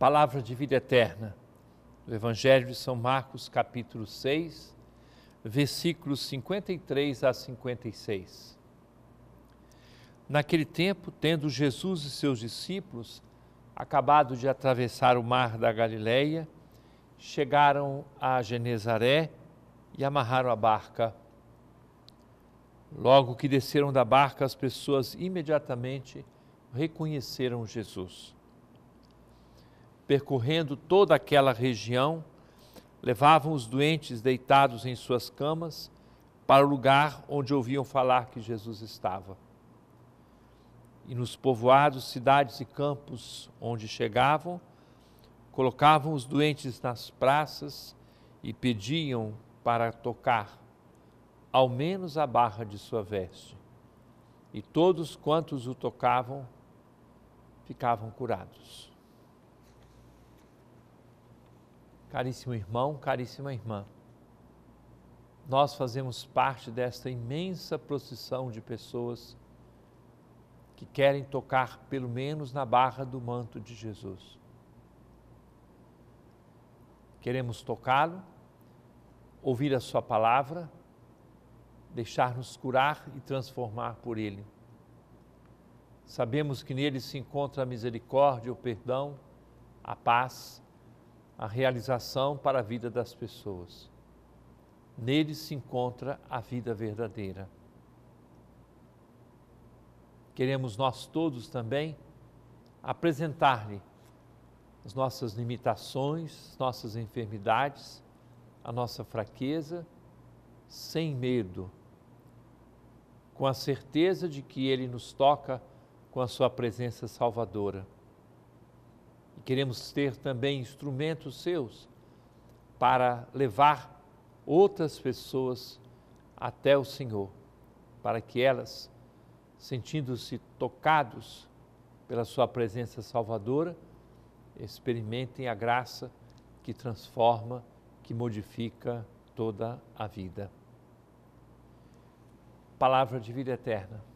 palavra de vida eterna. O Evangelho de São Marcos, capítulo 6, versículos 53 a 56. Naquele tempo, tendo Jesus e seus discípulos acabado de atravessar o mar da Galileia, chegaram a Genezaré e amarraram a barca. Logo que desceram da barca, as pessoas imediatamente reconheceram Jesus percorrendo toda aquela região, levavam os doentes deitados em suas camas para o lugar onde ouviam falar que Jesus estava. E nos povoados, cidades e campos onde chegavam, colocavam os doentes nas praças e pediam para tocar, ao menos a barra de sua veste. E todos quantos o tocavam ficavam curados. Caríssimo irmão, caríssima irmã, nós fazemos parte desta imensa procissão de pessoas que querem tocar pelo menos na barra do manto de Jesus. Queremos tocá-lo, ouvir a Sua palavra, deixar-nos curar e transformar por Ele. Sabemos que nele se encontra a misericórdia, o perdão, a paz a realização para a vida das pessoas. Nele se encontra a vida verdadeira. Queremos nós todos também apresentar-lhe as nossas limitações, nossas enfermidades, a nossa fraqueza, sem medo, com a certeza de que Ele nos toca com a Sua presença salvadora. E queremos ter também instrumentos seus para levar outras pessoas até o Senhor, para que elas, sentindo-se tocados pela Sua presença salvadora, experimentem a graça que transforma, que modifica toda a vida. Palavra de vida eterna